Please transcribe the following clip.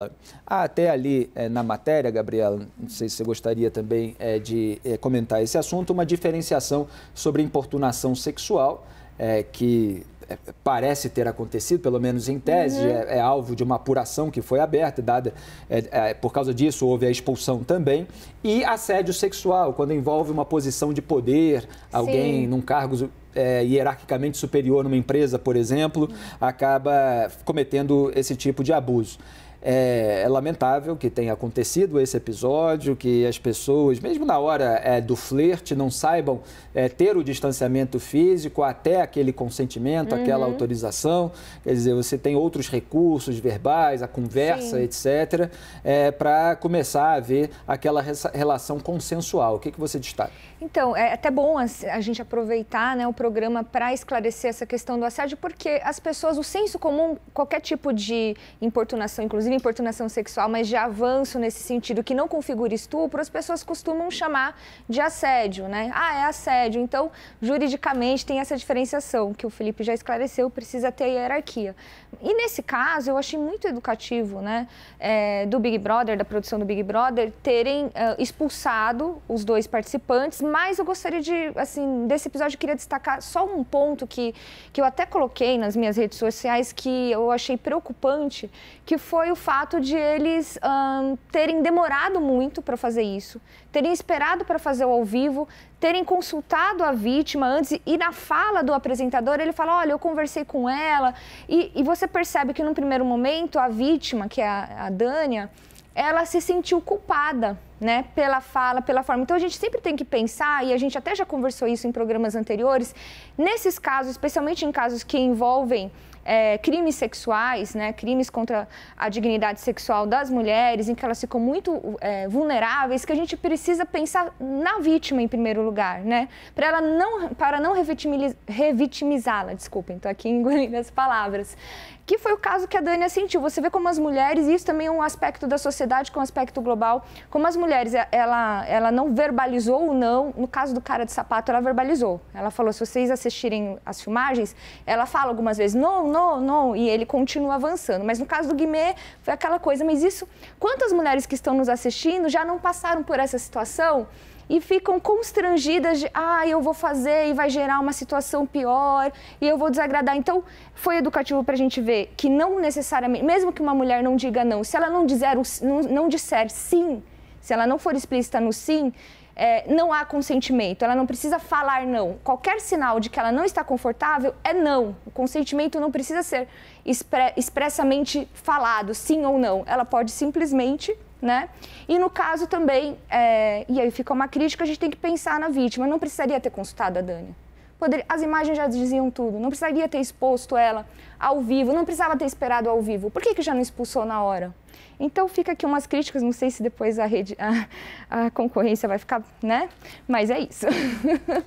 Há ah, até ali eh, na matéria, Gabriela, não sei se você gostaria também eh, de eh, comentar esse assunto, uma diferenciação sobre importunação sexual, que parece ter acontecido, pelo menos em tese, uhum. é, é, alvo de uma apuração que foi aberta, dada é, é, por causa disso houve a expulsão também, e assédio sexual, quando envolve uma posição de poder, alguém Sim. num cargo é, hierarquicamente superior numa empresa, por exemplo, uhum. acaba cometendo esse tipo de abuso. É, é, lamentável que tenha acontecido esse episódio, que as pessoas, mesmo na hora é, do flerte, não saibam é, ter o distanciamento físico até aquele consentimento, uhum. aquela autorização. Quer dizer, você tem outros recursos verbais, a conversa, Sim. etc., para é, começar a ver aquela relação consensual. O que, que você destaca? Então, é até bom a, a gente aproveitar né, o programa para esclarecer essa questão do assédio, porque as pessoas, o senso comum, qualquer tipo de importunação, inclusive, inclusive importunação sexual, mas de avanço nesse sentido, que não configura estupro, as pessoas costumam chamar de assédio, né? Ah, é assédio. Então, juridicamente tem essa diferenciação que o Felipe já esclareceu, precisa ter hierarquia. E nesse caso, eu achei muito educativo, né, é, do Big Brother, da produção do Big Brother, terem uh, expulsado os dois participantes, mas eu gostaria de, assim, desse episódio eu queria destacar só um ponto que, que eu até coloquei nas minhas redes sociais que eu achei preocupante, que foi o fato de eles terem demorado muito para fazer isso, terem esperado para fazer o ao vivo, terem consultado a vítima antes e na fala do apresentador ele fala, olha, eu conversei com ela e, e você percebe que no primeiro momento a vítima, que é a, a Dânia, ela se sentiu culpada, né, pela fala, pela forma. Então a gente sempre tem que pensar, e a gente até já conversou isso em programas anteriores, nesses casos, especialmente em casos que envolvem é, crimes sexuais, né, crimes contra a dignidade sexual das mulheres, em que elas ficam muito é, vulneráveis, que a gente precisa pensar na vítima em primeiro lugar, né, para ela não para não revitimizá-la, desculpem, estou aqui engolindo as palavras que foi o caso que a Dânia sentiu. Você vê como as mulheres, e isso também é um aspecto da sociedade, com é um aspecto global, como as mulheres, é, ela, ela não verbalizou o não. No caso do cara de sapato, ela verbalizou. Ela falou, se vocês assistirem as filmagens, ela fala algumas vezes, não, não, não, não, e ele continua avançando. Mas no caso do Guimê, foi aquela coisa. Mas isso, quantas mulheres que estão nos assistindo já não passaram por essa situação? e ficam constrangidas de, ah, eu vou fazer e vai gerar uma situação pior e eu vou desagradar. Então, foi educativo para a gente ver que não necessariamente, mesmo que uma mulher não diga não, se ela não disser, não, não disser sim, se ela não for explícita no sim, é, não há consentimento, ela não precisa falar não. Qualquer sinal de que ela não está confortável é não. O consentimento não precisa ser expre expressamente falado, sim ou não. Ela pode simplesmente né? E no caso também, é, e aí fica uma crítica, a gente tem que pensar na vítima. não precisaria ter consultado a Dani. Poderia, as imagens já diziam tudo. Não precisaria ter exposto ela ao vivo. Não precisava ter esperado ao vivo. Por que, que já não expulsou na hora? Então fica aqui umas críticas, não sei se depois a rede, a, a concorrência vai ficar, né? Mas é isso.